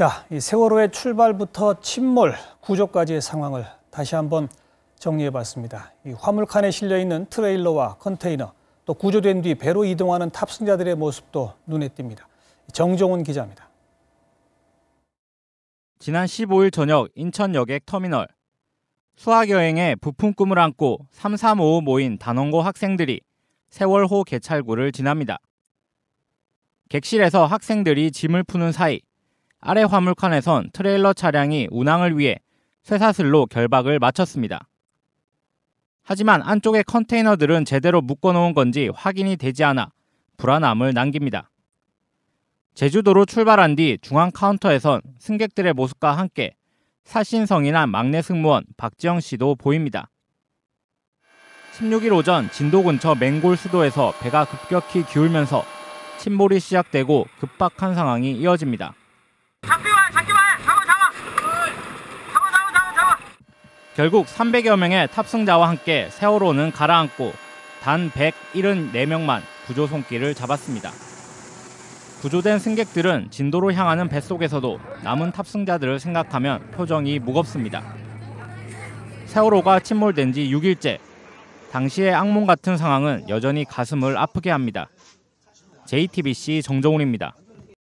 자, 이 세월호의 출발부터 침몰, 구조까지의 상황을 다시 한번 정리해 봤습니다. 이 화물칸에 실려 있는 트레일러와 컨테이너, 또 구조된 뒤 배로 이동하는 탑승자들의 모습도 눈에 띕니다. 정종훈 기자입니다. 지난 15일 저녁 인천 여객 터미널 수학 여행에 부품 꿈을 안고 3355 모인 단원고 학생들이 세월호 개찰구를 지납니다. 객실에서 학생들이 짐을 푸는 사이 아래 화물칸에선 트레일러 차량이 운항을 위해 쇠사슬로 결박을 마쳤습니다. 하지만 안쪽의 컨테이너들은 제대로 묶어놓은 건지 확인이 되지 않아 불안함을 남깁니다. 제주도로 출발한 뒤 중앙 카운터에선 승객들의 모습과 함께 사신성인한 막내 승무원 박지영 씨도 보입니다. 16일 오전 진도 근처 맹골 수도에서 배가 급격히 기울면서 침몰이 시작되고 급박한 상황이 이어집니다. 결국 300여 명의 탑승자와 함께 세월호는 가라앉고 단 174명만 구조 손길을 잡았습니다. 구조된 승객들은 진도로 향하는 뱃속에서도 남은 탑승자들을 생각하면 표정이 무겁습니다. 세월호가 침몰된 지 6일째. 당시의 악몽 같은 상황은 여전히 가슴을 아프게 합니다. JTBC 정정훈입니다.